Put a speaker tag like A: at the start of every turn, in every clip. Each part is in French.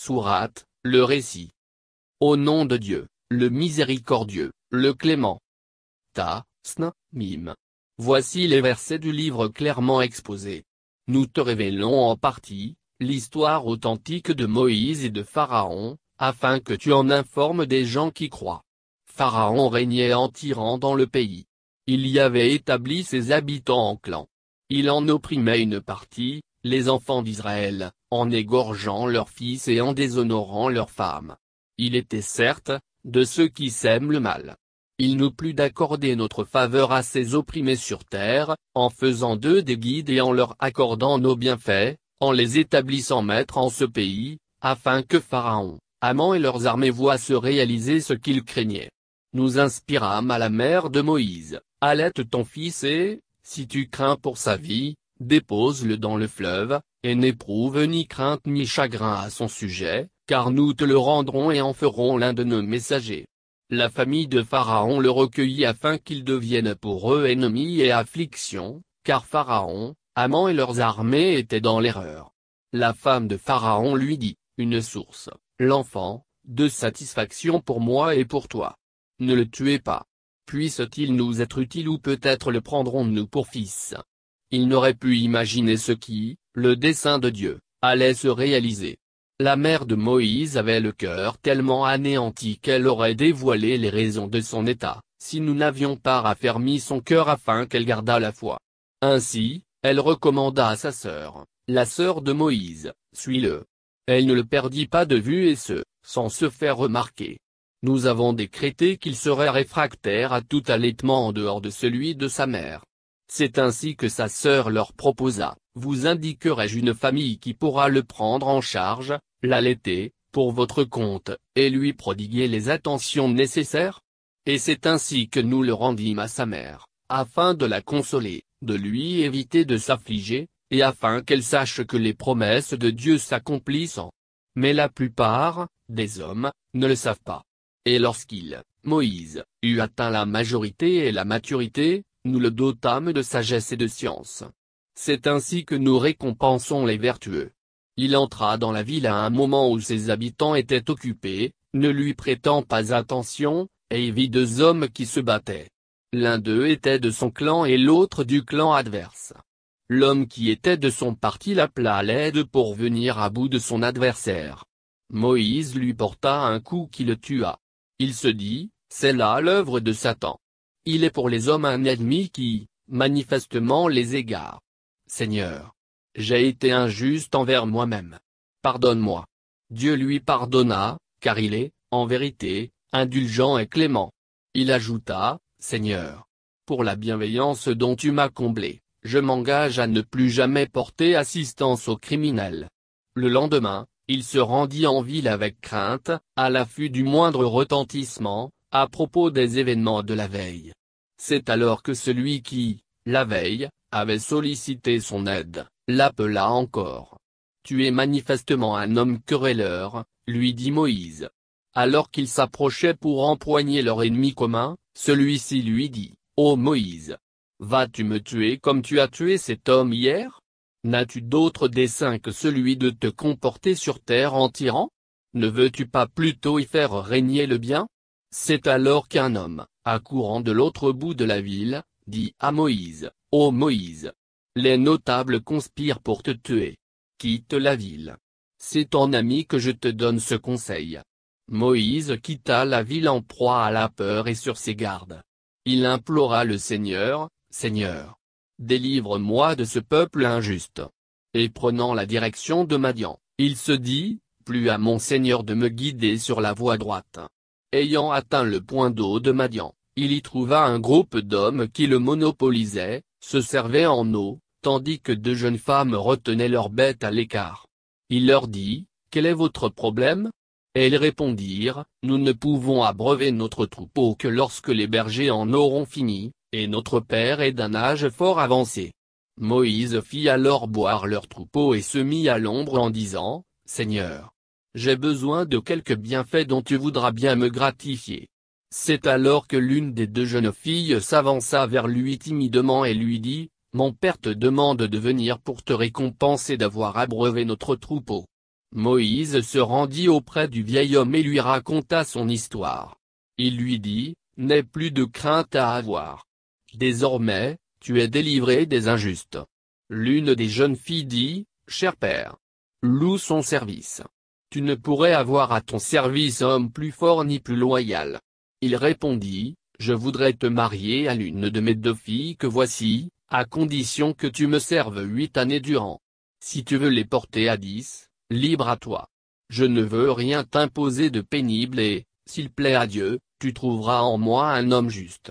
A: Sourate, le récit. Au nom de Dieu, le miséricordieux, le clément. Ta, sn, mime. Voici les versets du livre clairement exposés. Nous te révélons en partie, l'histoire authentique de Moïse et de Pharaon, afin que tu en informes des gens qui croient. Pharaon régnait en tyran dans le pays. Il y avait établi ses habitants en clans. Il en opprimait une partie, les enfants d'Israël, en égorgeant leurs fils et en déshonorant leurs femmes. Il était certes, de ceux qui sèment le mal. Il nous plut d'accorder notre faveur à ces opprimés sur terre, en faisant d'eux des guides et en leur accordant nos bienfaits, en les établissant maîtres en ce pays, afin que Pharaon, Amant et leurs armées voient se réaliser ce qu'ils craignaient. Nous inspirâmes à la mère de Moïse, Allaite ton fils et, si tu crains pour sa vie, dépose-le dans le fleuve, et n'éprouve ni crainte ni chagrin à son sujet, car nous te le rendrons et en ferons l'un de nos messagers. La famille de Pharaon le recueillit afin qu'il devienne pour eux ennemi et affliction, car Pharaon, Amant et leurs armées étaient dans l'erreur. La femme de Pharaon lui dit, une source, l'enfant, de satisfaction pour moi et pour toi. Ne le tuez pas. Puisse-t-il nous être utile ou peut-être le prendrons-nous pour fils il n'aurait pu imaginer ce qui, le dessein de Dieu, allait se réaliser. La mère de Moïse avait le cœur tellement anéanti qu'elle aurait dévoilé les raisons de son état, si nous n'avions pas raffermi son cœur afin qu'elle gardât la foi. Ainsi, elle recommanda à sa sœur, la sœur de Moïse, suis-le. Elle ne le perdit pas de vue et ce, sans se faire remarquer. Nous avons décrété qu'il serait réfractaire à tout allaitement en dehors de celui de sa mère. C'est ainsi que sa sœur leur proposa, vous indiquerai-je une famille qui pourra le prendre en charge, l'allaiter, pour votre compte, et lui prodiguer les attentions nécessaires Et c'est ainsi que nous le rendîmes à sa mère, afin de la consoler, de lui éviter de s'affliger, et afin qu'elle sache que les promesses de Dieu s'accomplissent. Mais la plupart, des hommes, ne le savent pas. Et lorsqu'il, Moïse, eut atteint la majorité et la maturité, nous le dotâmes de sagesse et de science. C'est ainsi que nous récompensons les vertueux. Il entra dans la ville à un moment où ses habitants étaient occupés, ne lui prêtant pas attention, et vit deux hommes qui se battaient. L'un d'eux était de son clan et l'autre du clan adverse. L'homme qui était de son parti l'appela à l'aide pour venir à bout de son adversaire. Moïse lui porta un coup qui le tua. Il se dit, c'est là l'œuvre de Satan. Il est pour les hommes un ennemi qui, manifestement les égare. Seigneur. J'ai été injuste envers moi-même. Pardonne-moi. Dieu lui pardonna, car il est, en vérité, indulgent et clément. Il ajouta, Seigneur. Pour la bienveillance dont tu m'as comblé, je m'engage à ne plus jamais porter assistance aux criminels. Le lendemain, il se rendit en ville avec crainte, à l'affût du moindre retentissement, à propos des événements de la veille. C'est alors que celui qui, la veille, avait sollicité son aide, l'appela encore. Tu es manifestement un homme querelleur, lui dit Moïse. Alors qu'il s'approchait pour empoigner leur ennemi commun, celui-ci lui dit, Ô Moïse, vas-tu me tuer comme tu as tué cet homme hier N'as-tu d'autre dessein que celui de te comporter sur terre en tyran Ne veux-tu pas plutôt y faire régner le bien C'est alors qu'un homme, courant de l'autre bout de la ville, dit à Moïse, Ô Moïse Les notables conspirent pour te tuer. Quitte la ville. C'est ton ami que je te donne ce conseil. Moïse quitta la ville en proie à la peur et sur ses gardes. Il implora le Seigneur, Seigneur Délivre-moi de ce peuple injuste. Et prenant la direction de Madian, il se dit, Plus à mon Seigneur de me guider sur la voie droite. Ayant atteint le point d'eau de Madian, il y trouva un groupe d'hommes qui le monopolisaient, se servaient en eau, tandis que deux jeunes femmes retenaient leurs bêtes à l'écart. Il leur dit, Quel est votre problème Elles répondirent, Nous ne pouvons abreuver notre troupeau que lorsque les bergers en auront fini, et notre père est d'un âge fort avancé. Moïse fit alors boire leur troupeau et se mit à l'ombre en disant, Seigneur, j'ai besoin de quelques bienfaits dont tu voudras bien me gratifier. C'est alors que l'une des deux jeunes filles s'avança vers lui timidement et lui dit, Mon père te demande de venir pour te récompenser d'avoir abreuvé notre troupeau. Moïse se rendit auprès du vieil homme et lui raconta son histoire. Il lui dit, N'aie plus de crainte à avoir. Désormais, tu es délivré des injustes. L'une des jeunes filles dit, Cher père, loue son service. Tu ne pourrais avoir à ton service homme plus fort ni plus loyal. Il répondit, Je voudrais te marier à l'une de mes deux filles que voici, à condition que tu me serves huit années durant. Si tu veux les porter à dix, libre à toi. Je ne veux rien t'imposer de pénible et, s'il plaît à Dieu, tu trouveras en moi un homme juste.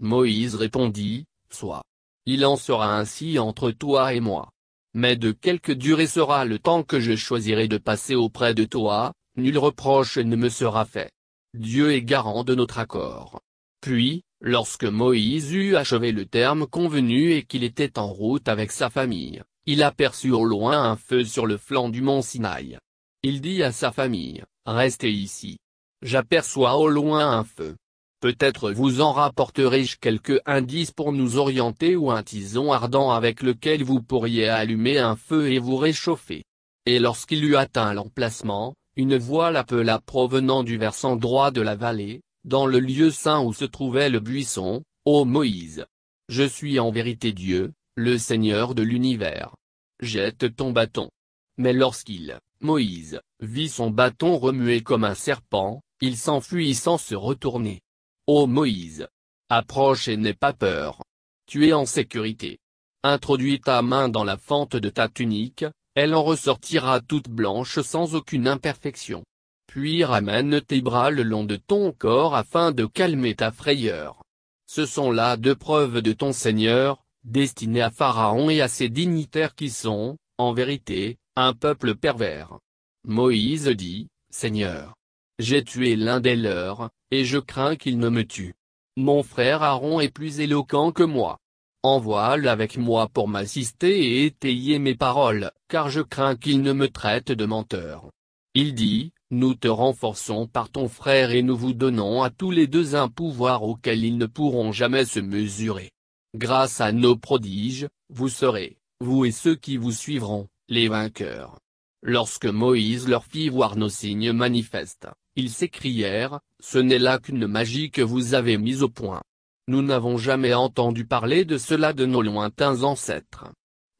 A: Moïse répondit, Sois. Il en sera ainsi entre toi et moi. Mais de quelque durée sera le temps que je choisirai de passer auprès de toi, nul reproche ne me sera fait. Dieu est garant de notre accord. Puis, lorsque Moïse eut achevé le terme convenu et qu'il était en route avec sa famille, il aperçut au loin un feu sur le flanc du mont Sinaï. Il dit à sa famille, Restez ici. J'aperçois au loin un feu. Peut-être vous en rapporterai-je quelques indices pour nous orienter ou un tison ardent avec lequel vous pourriez allumer un feu et vous réchauffer. Et lorsqu'il eut atteint l'emplacement, une voix l'appela provenant du versant droit de la vallée, dans le lieu saint où se trouvait le buisson, ô Moïse. Je suis en vérité Dieu, le Seigneur de l'univers. Jette ton bâton. Mais lorsqu'il, Moïse, vit son bâton remuer comme un serpent, il s'enfuit sans se retourner. Ô Moïse, approche et n'aie pas peur. Tu es en sécurité. Introduis ta main dans la fente de ta tunique, elle en ressortira toute blanche sans aucune imperfection. Puis ramène tes bras le long de ton corps afin de calmer ta frayeur. Ce sont là deux preuves de ton Seigneur, destinées à Pharaon et à ses dignitaires qui sont, en vérité, un peuple pervers. Moïse dit, Seigneur. J'ai tué l'un des leurs, et je crains qu'il ne me tue. Mon frère Aaron est plus éloquent que moi. Envoie-le avec moi pour m'assister et étayer mes paroles, car je crains qu'il ne me traite de menteur. Il dit, nous te renforçons par ton frère et nous vous donnons à tous les deux un pouvoir auquel ils ne pourront jamais se mesurer. Grâce à nos prodiges, vous serez, vous et ceux qui vous suivront, les vainqueurs. Lorsque Moïse leur fit voir nos signes manifestes, ils s'écrièrent, Ce n'est là qu'une magie que vous avez mise au point. Nous n'avons jamais entendu parler de cela de nos lointains ancêtres.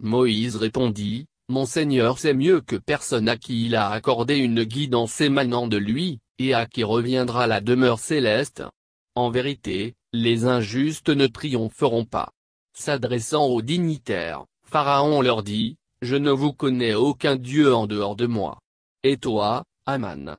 A: Moïse répondit, Mon Seigneur sait mieux que personne à qui il a accordé une guidance émanant de lui, et à qui reviendra la demeure céleste. En vérité, les injustes ne triompheront pas. S'adressant aux dignitaires, Pharaon leur dit, Je ne vous connais aucun Dieu en dehors de moi. Et toi, Aman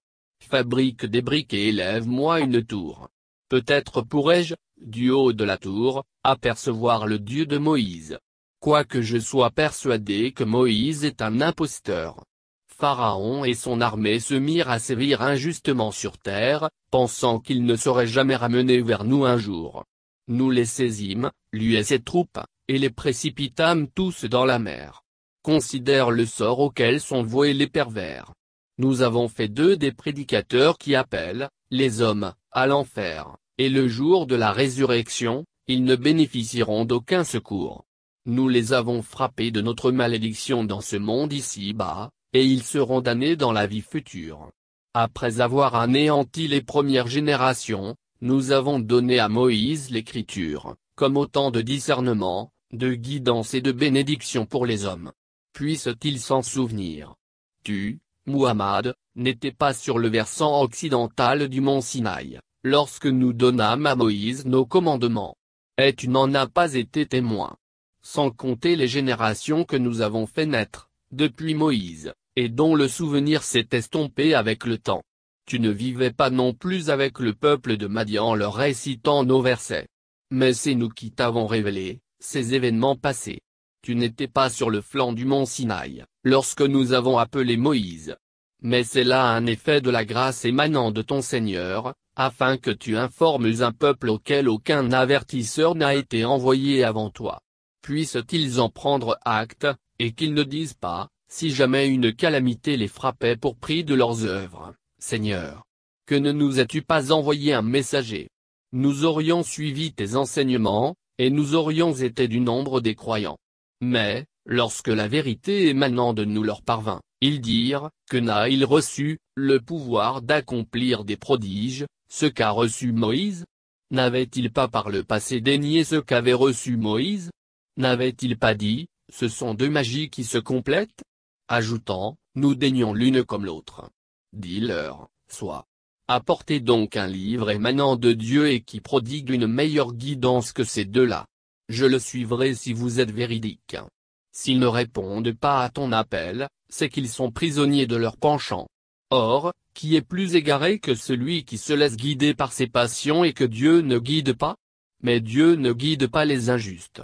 A: Fabrique des briques et élève-moi une tour. Peut-être pourrais-je, du haut de la tour, apercevoir le Dieu de Moïse. Quoique je sois persuadé que Moïse est un imposteur. Pharaon et son armée se mirent à sévir injustement sur terre, pensant qu'ils ne seraient jamais ramenés vers nous un jour. Nous les saisîmes, lui et ses troupes, et les précipitâmes tous dans la mer. Considère le sort auquel sont voués les pervers. Nous avons fait d'eux des prédicateurs qui appellent, les hommes, à l'enfer. Et le jour de la résurrection, ils ne bénéficieront d'aucun secours. Nous les avons frappés de notre malédiction dans ce monde ici-bas, et ils seront damnés dans la vie future. Après avoir anéanti les premières générations, nous avons donné à Moïse l'écriture, comme autant de discernement, de guidance et de bénédiction pour les hommes. Puissent-ils s'en souvenir Tu, Muhammad, n'étais pas sur le versant occidental du mont Sinaï, lorsque nous donnâmes à Moïse nos commandements. Et tu n'en as pas été témoin. Sans compter les générations que nous avons fait naître, depuis Moïse, et dont le souvenir s'est estompé avec le temps. Tu ne vivais pas non plus avec le peuple de Madian en leur récitant nos versets. Mais c'est nous qui t'avons révélé, ces événements passés. Tu n'étais pas sur le flanc du mont Sinaï, lorsque nous avons appelé Moïse. Mais c'est là un effet de la grâce émanant de ton Seigneur, afin que tu informes un peuple auquel aucun avertisseur n'a été envoyé avant toi. Puissent-ils en prendre acte, et qu'ils ne disent pas, si jamais une calamité les frappait pour prix de leurs œuvres, Seigneur. Que ne nous as-tu pas envoyé un messager Nous aurions suivi tes enseignements, et nous aurions été du nombre des croyants. Mais, lorsque la vérité émanant de nous leur parvint, ils dirent, que n'a-il reçu, le pouvoir d'accomplir des prodiges, ce qu'a reçu Moïse N'avait-il pas par le passé dénié ce qu'avait reçu Moïse N'avait-il pas dit, ce sont deux magies qui se complètent Ajoutant, nous dénions l'une comme l'autre. Dis-leur, soit. Apportez donc un livre émanant de Dieu et qui prodigue une meilleure guidance que ces deux-là. Je le suivrai si vous êtes véridique. S'ils ne répondent pas à ton appel, c'est qu'ils sont prisonniers de leur penchant. Or, qui est plus égaré que celui qui se laisse guider par ses passions et que Dieu ne guide pas Mais Dieu ne guide pas les injustes.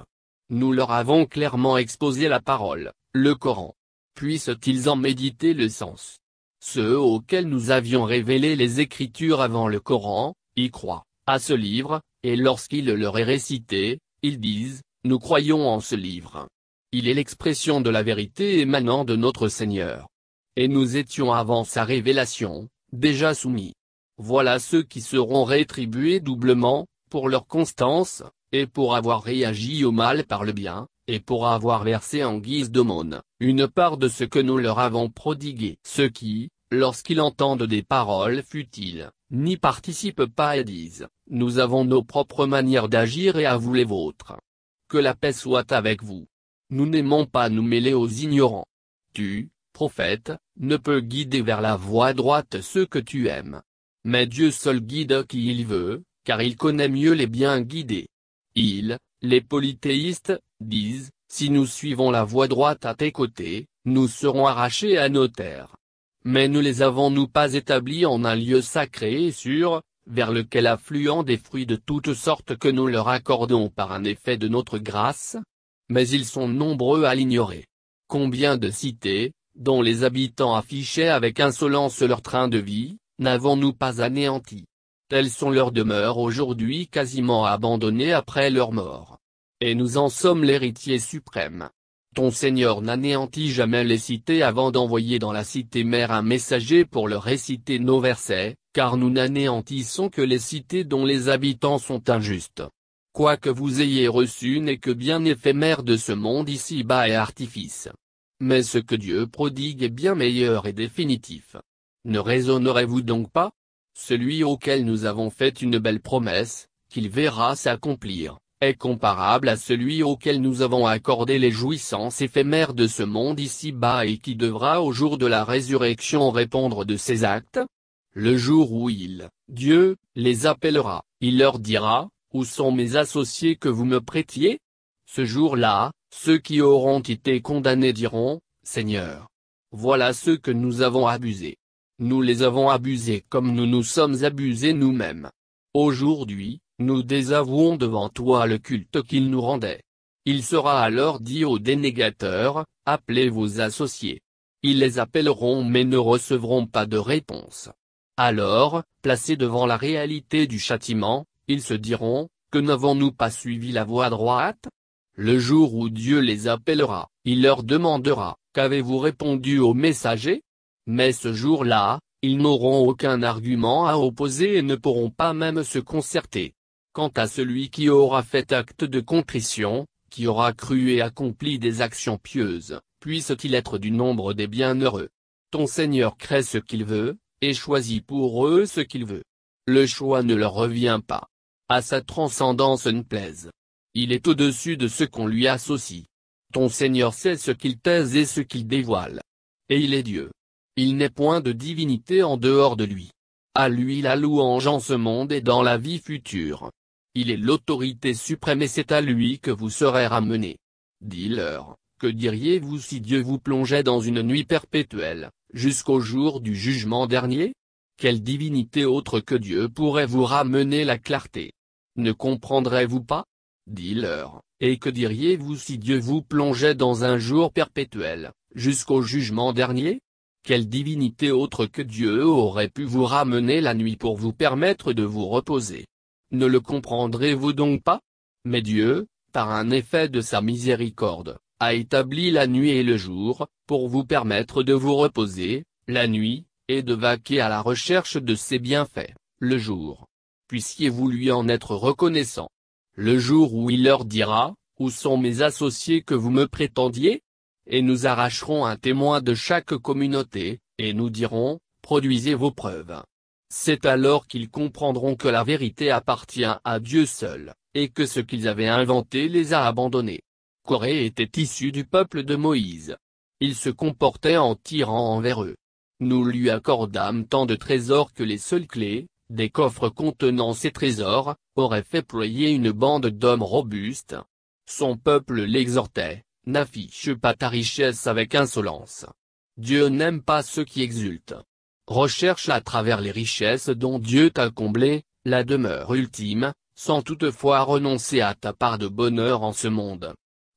A: Nous leur avons clairement exposé la parole, le Coran. Puissent-ils en méditer le sens Ceux auxquels nous avions révélé les Écritures avant le Coran, y croient, à ce livre, et lorsqu'il leur est récité, ils disent, nous croyons en ce livre. Il est l'expression de la vérité émanant de notre Seigneur et nous étions avant sa révélation, déjà soumis. Voilà ceux qui seront rétribués doublement, pour leur constance, et pour avoir réagi au mal par le bien, et pour avoir versé en guise d'aumône, une part de ce que nous leur avons prodigué. Ceux qui, lorsqu'ils entendent des paroles futiles, n'y participent pas et disent, nous avons nos propres manières d'agir et à vous les vôtres. Que la paix soit avec vous. Nous n'aimons pas nous mêler aux ignorants. Tu, prophète, ne peut guider vers la voie droite ceux que tu aimes. Mais Dieu seul guide qui il veut, car il connaît mieux les bien guidés. Ils, les polythéistes, disent, si nous suivons la voie droite à tes côtés, nous serons arrachés à nos terres. Mais ne les avons-nous pas établis en un lieu sacré et sûr, vers lequel affluent des fruits de toutes sortes que nous leur accordons par un effet de notre grâce Mais ils sont nombreux à l'ignorer. Combien de cités, dont les habitants affichaient avec insolence leur train de vie, n'avons-nous pas anéanti Telles sont leurs demeures aujourd'hui quasiment abandonnées après leur mort. Et nous en sommes l'héritier suprême. Ton Seigneur n'anéantit jamais les cités avant d'envoyer dans la cité mère un messager pour leur réciter nos versets, car nous n'anéantissons que les cités dont les habitants sont injustes. Quoi que vous ayez reçu n'est que bien éphémère de ce monde ici-bas et artifice. Mais ce que Dieu prodigue est bien meilleur et définitif. Ne raisonnerez-vous donc pas Celui auquel nous avons fait une belle promesse, qu'il verra s'accomplir, est comparable à celui auquel nous avons accordé les jouissances éphémères de ce monde ici-bas et qui devra au jour de la résurrection répondre de ses actes Le jour où il, Dieu, les appellera, il leur dira, Où sont mes associés que vous me prêtiez Ce jour-là, ceux qui auront été condamnés diront, Seigneur, voilà ceux que nous avons abusés. Nous les avons abusés comme nous nous sommes abusés nous-mêmes. Aujourd'hui, nous désavouons devant toi le culte qu'ils nous rendaient. Il sera alors dit aux dénégateurs, appelez vos associés. Ils les appelleront mais ne recevront pas de réponse. Alors, placés devant la réalité du châtiment, ils se diront, que n'avons-nous pas suivi la voie droite le jour où Dieu les appellera, il leur demandera, Qu'avez-vous répondu aux messagers Mais ce jour-là, ils n'auront aucun argument à opposer et ne pourront pas même se concerter. Quant à celui qui aura fait acte de contrition, qui aura cru et accompli des actions pieuses, puisse-t-il être du nombre des bienheureux. Ton Seigneur crée ce qu'il veut, et choisit pour eux ce qu'il veut. Le choix ne leur revient pas. À sa transcendance ne plaise. Il est au-dessus de ce qu'on lui associe. Ton Seigneur sait ce qu'il taise et ce qu'il dévoile. Et il est Dieu. Il n'est point de divinité en dehors de lui. À lui la louange en ce monde et dans la vie future. Il est l'autorité suprême et c'est à lui que vous serez ramenés. Dis-leur, que diriez-vous si Dieu vous plongeait dans une nuit perpétuelle, jusqu'au jour du jugement dernier Quelle divinité autre que Dieu pourrait vous ramener la clarté Ne comprendrez-vous pas dis-leur, et que diriez-vous si Dieu vous plongeait dans un jour perpétuel, jusqu'au jugement dernier Quelle divinité autre que Dieu aurait pu vous ramener la nuit pour vous permettre de vous reposer Ne le comprendrez-vous donc pas Mais Dieu, par un effet de sa miséricorde, a établi la nuit et le jour, pour vous permettre de vous reposer, la nuit, et de vaquer à la recherche de ses bienfaits, le jour. Puissiez-vous lui en être reconnaissant le jour où il leur dira, Où sont mes associés que vous me prétendiez Et nous arracherons un témoin de chaque communauté, et nous dirons, Produisez vos preuves. C'est alors qu'ils comprendront que la vérité appartient à Dieu seul, et que ce qu'ils avaient inventé les a abandonnés. Corée était issu du peuple de Moïse. Il se comportait en tirant envers eux. Nous lui accordâmes tant de trésors que les seules clés, des coffres contenant ses trésors, auraient fait ployer une bande d'hommes robustes. Son peuple l'exhortait, n'affiche pas ta richesse avec insolence. Dieu n'aime pas ceux qui exultent. Recherche à travers les richesses dont Dieu t'a comblé, la demeure ultime, sans toutefois renoncer à ta part de bonheur en ce monde.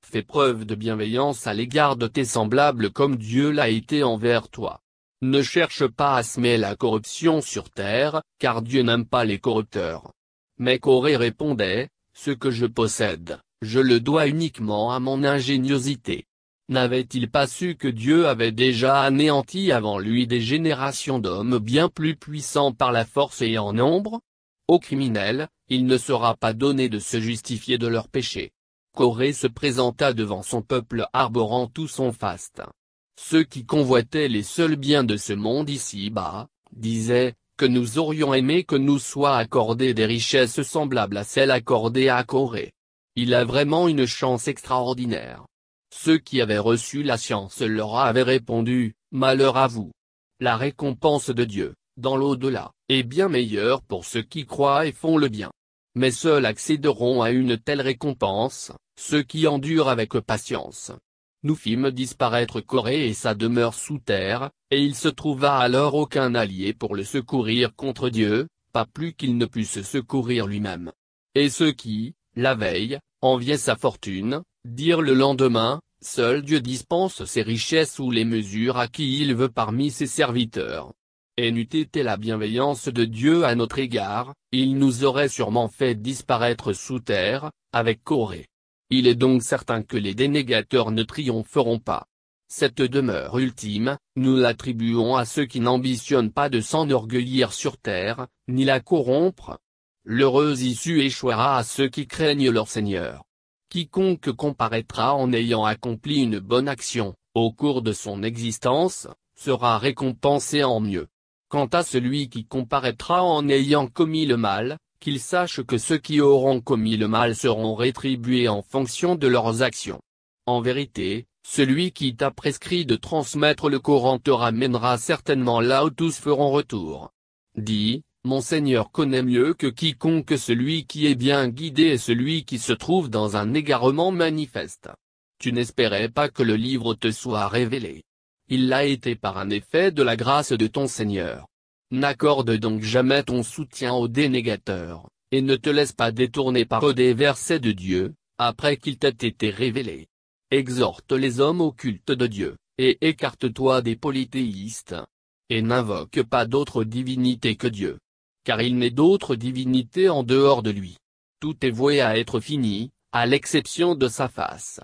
A: Fais preuve de bienveillance à l'égard de tes semblables comme Dieu l'a été envers toi. Ne cherche pas à semer la corruption sur terre, car Dieu n'aime pas les corrupteurs. Mais Corée répondait, ce que je possède, je le dois uniquement à mon ingéniosité. N'avait-il pas su que Dieu avait déjà anéanti avant lui des générations d'hommes bien plus puissants par la force et en nombre Aux criminels, il ne sera pas donné de se justifier de leurs péchés. Corée se présenta devant son peuple arborant tout son faste ceux qui convoitaient les seuls biens de ce monde ici-bas, disaient, que nous aurions aimé que nous soient accordés des richesses semblables à celles accordées à Corée. Il a vraiment une chance extraordinaire. Ceux qui avaient reçu la science leur avaient répondu, malheur à vous. La récompense de Dieu, dans l'au-delà, est bien meilleure pour ceux qui croient et font le bien. Mais seuls accéderont à une telle récompense, ceux qui endurent avec patience nous fîmes disparaître Corée et sa demeure sous terre, et il se trouva alors aucun allié pour le secourir contre Dieu, pas plus qu'il ne put se secourir lui-même. Et ceux qui, la veille, enviaient sa fortune, dirent le lendemain, Seul Dieu dispense ses richesses ou les mesures à qui il veut parmi ses serviteurs. Et n'eût été la bienveillance de Dieu à notre égard, il nous aurait sûrement fait disparaître sous terre, avec Corée. Il est donc certain que les dénégateurs ne triompheront pas. Cette demeure ultime, nous l'attribuons à ceux qui n'ambitionnent pas de s'enorgueillir sur terre, ni la corrompre. L'heureuse issue échouera à ceux qui craignent leur Seigneur. Quiconque comparaîtra en ayant accompli une bonne action, au cours de son existence, sera récompensé en mieux. Quant à celui qui comparaîtra en ayant commis le mal, qu'ils sachent que ceux qui auront commis le mal seront rétribués en fonction de leurs actions. En vérité, celui qui t'a prescrit de transmettre le Coran te ramènera certainement là où tous feront retour. Dis, mon Seigneur connaît mieux que quiconque celui qui est bien guidé et celui qui se trouve dans un égarement manifeste. Tu n'espérais pas que le livre te soit révélé. Il l'a été par un effet de la grâce de ton Seigneur. N'accorde donc jamais ton soutien aux dénégateurs, et ne te laisse pas détourner par des versets de Dieu, après qu'il t'a été révélé. Exhorte les hommes au culte de Dieu, et écarte-toi des polythéistes. Et n'invoque pas d'autre divinité que Dieu. Car il n'est d'autre divinité en dehors de lui. Tout est voué à être fini, à l'exception de sa face.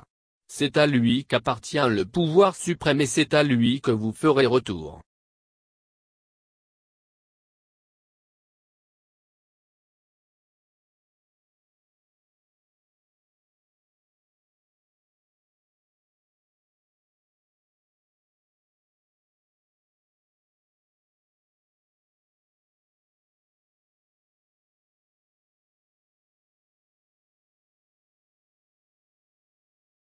A: C'est à lui qu'appartient le pouvoir suprême et c'est à lui que vous ferez retour.